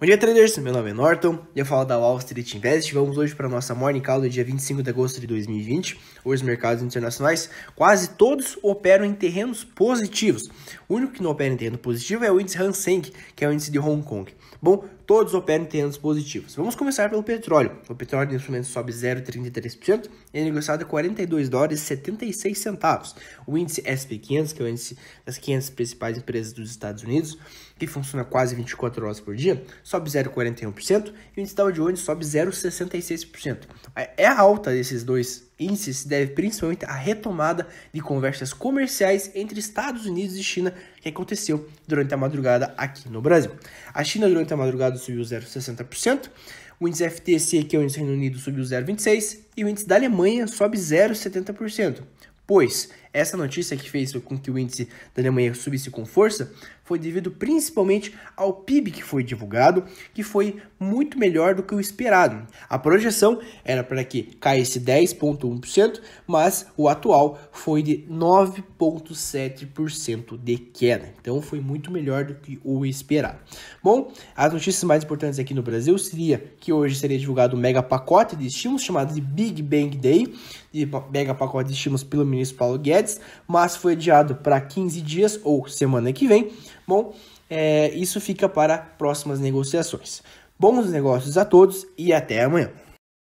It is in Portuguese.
Bom dia, traders. Meu nome é Norton e eu falo da Wall Street Invest. Vamos hoje para a nossa Morning Call do dia 25 de agosto de 2020. Hoje, os mercados internacionais quase todos operam em terrenos positivos. O único que não opera em terreno positivo é o índice Hang Seng, que é o índice de Hong Kong. Bom, todos operam em terrenos positivos. Vamos começar pelo petróleo. O petróleo neste momento sobe 0,33%, é negociado a 42 dólares e 76 centavos. O índice S&P 500, que é o índice das 500 principais empresas dos Estados Unidos, que funciona quase 24 horas por dia, sobe 0,41% e o índice Dow Jones sobe 0,66%. É, é a alta desses dois índices se deve principalmente à retomada de conversas comerciais entre Estados Unidos e China que aconteceu durante a madrugada aqui no Brasil. A China durante a madrugada subiu 0,60%, o índice FTSE, que é o índice Reino Unido, subiu 0,26% e o índice da Alemanha sobe 0,70%, pois essa notícia que fez com que o índice da Alemanha subisse com força foi devido principalmente ao PIB que foi divulgado, que foi muito melhor do que o esperado. A projeção era para que caísse 10,1%, mas o atual foi de 9,7% de queda. Então foi muito melhor do que o esperado. Bom, as notícias mais importantes aqui no Brasil seria que hoje seria divulgado um mega pacote de estímulos chamado de Big Bang Day, de mega pacote de estímulos pelo ministro Paulo Guedes antes, mas foi adiado para 15 dias ou semana que vem. Bom, é, isso fica para próximas negociações. Bons negócios a todos e até amanhã.